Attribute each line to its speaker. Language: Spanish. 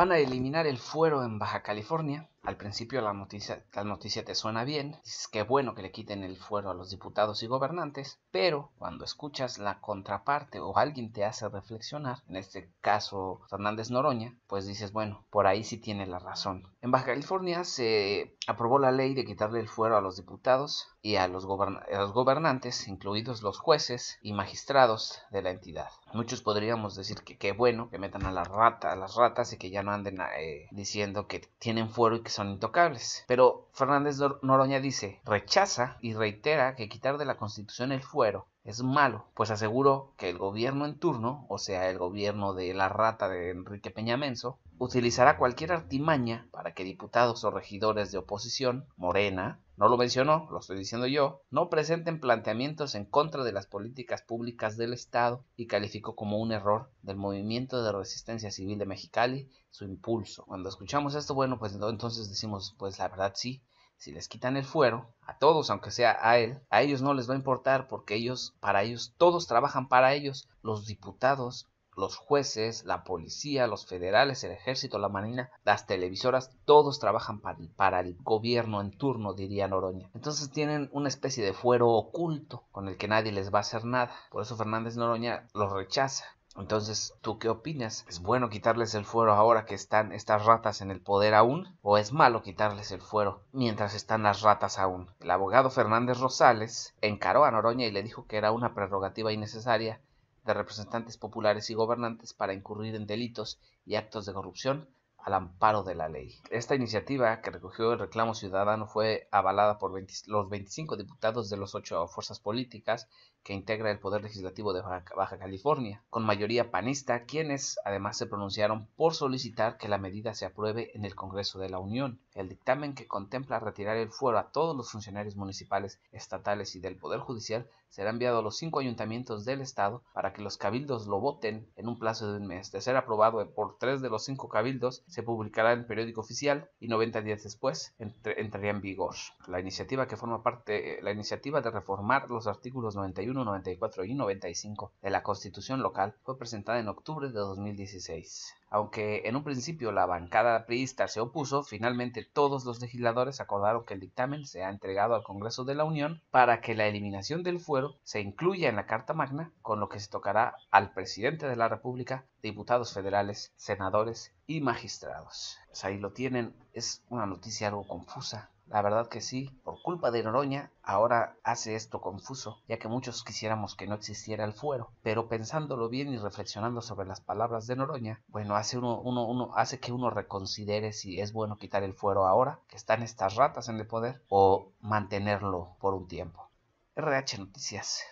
Speaker 1: van a eliminar el fuero en Baja California al principio la noticia, la noticia te suena bien, es que bueno que le quiten el fuero a los diputados y gobernantes, pero cuando escuchas la contraparte o alguien te hace reflexionar, en este caso Fernández Noroña, pues dices, bueno, por ahí sí tiene la razón. En Baja California se aprobó la ley de quitarle el fuero a los diputados y a los, gobernantes, incluidos los jueces y magistrados de la entidad. Muchos podríamos decir que qué bueno que metan a, la rata, a las ratas y que ya no anden eh, diciendo que tienen fuero y que son intocables. Pero Fernández Noroña dice, rechaza y reitera que quitar de la Constitución el fuero es malo, pues aseguró que el gobierno en turno, o sea, el gobierno de la rata de Enrique Peña utilizará cualquier artimaña para que diputados o regidores de oposición, Morena, no lo mencionó, lo estoy diciendo yo, no presenten planteamientos en contra de las políticas públicas del Estado y calificó como un error del movimiento de resistencia civil de Mexicali su impulso. Cuando escuchamos esto, bueno, pues entonces decimos, pues la verdad sí, si les quitan el fuero, a todos, aunque sea a él, a ellos no les va a importar porque ellos, para ellos, todos trabajan para ellos, los diputados, los jueces, la policía, los federales, el ejército, la marina, las televisoras, todos trabajan para el, gobierno en turno, diría Noroña. Entonces tienen una especie de fuero oculto con el que nadie les va a hacer nada. Por eso Fernández Noroña los rechaza. Entonces, ¿tú qué opinas? ¿Es bueno quitarles el fuero ahora que están estas ratas en el poder aún? ¿O es malo quitarles el fuero mientras están las ratas aún? El abogado Fernández Rosales encaró a Noroña y le dijo que era una prerrogativa innecesaria de representantes populares y gobernantes para incurrir en delitos y actos de corrupción al amparo de la ley. Esta iniciativa que recogió el reclamo ciudadano fue avalada por los 25 diputados de los ocho fuerzas políticas que integra el Poder Legislativo de Baja California, con mayoría panista, quienes además se pronunciaron por solicitar que la medida se apruebe en el Congreso de la Unión. El dictamen que contempla retirar el fuero a todos los funcionarios municipales, estatales y del Poder Judicial será enviado a los cinco ayuntamientos del Estado para que los cabildos lo voten en un plazo de un mes. De ser aprobado por tres de los cinco cabildos, se publicará en el periódico oficial y 90 días después entrarían entraría en vigor. La iniciativa que forma parte, eh, la iniciativa de reformar los artículos 91, 94 y 95 de la Constitución local fue presentada en octubre de 2016. Aunque en un principio la bancada priista se opuso, finalmente todos los legisladores acordaron que el dictamen sea entregado al Congreso de la Unión para que la eliminación del fuero se incluya en la Carta Magna, con lo que se tocará al presidente de la República, diputados federales, senadores y magistrados. Pues ahí lo tienen, es una noticia algo confusa, la verdad que sí, por culpa de Noroña, ahora hace esto confuso, ya que muchos quisiéramos que no existiera el fuero, pero pensándolo bien y reflexionando sobre las palabras de Noroña, bueno, hace, uno, uno, hace que uno reconsidere si es bueno quitar el fuero ahora, que están estas ratas en el poder, o mantenerlo por un tiempo. RH Noticias.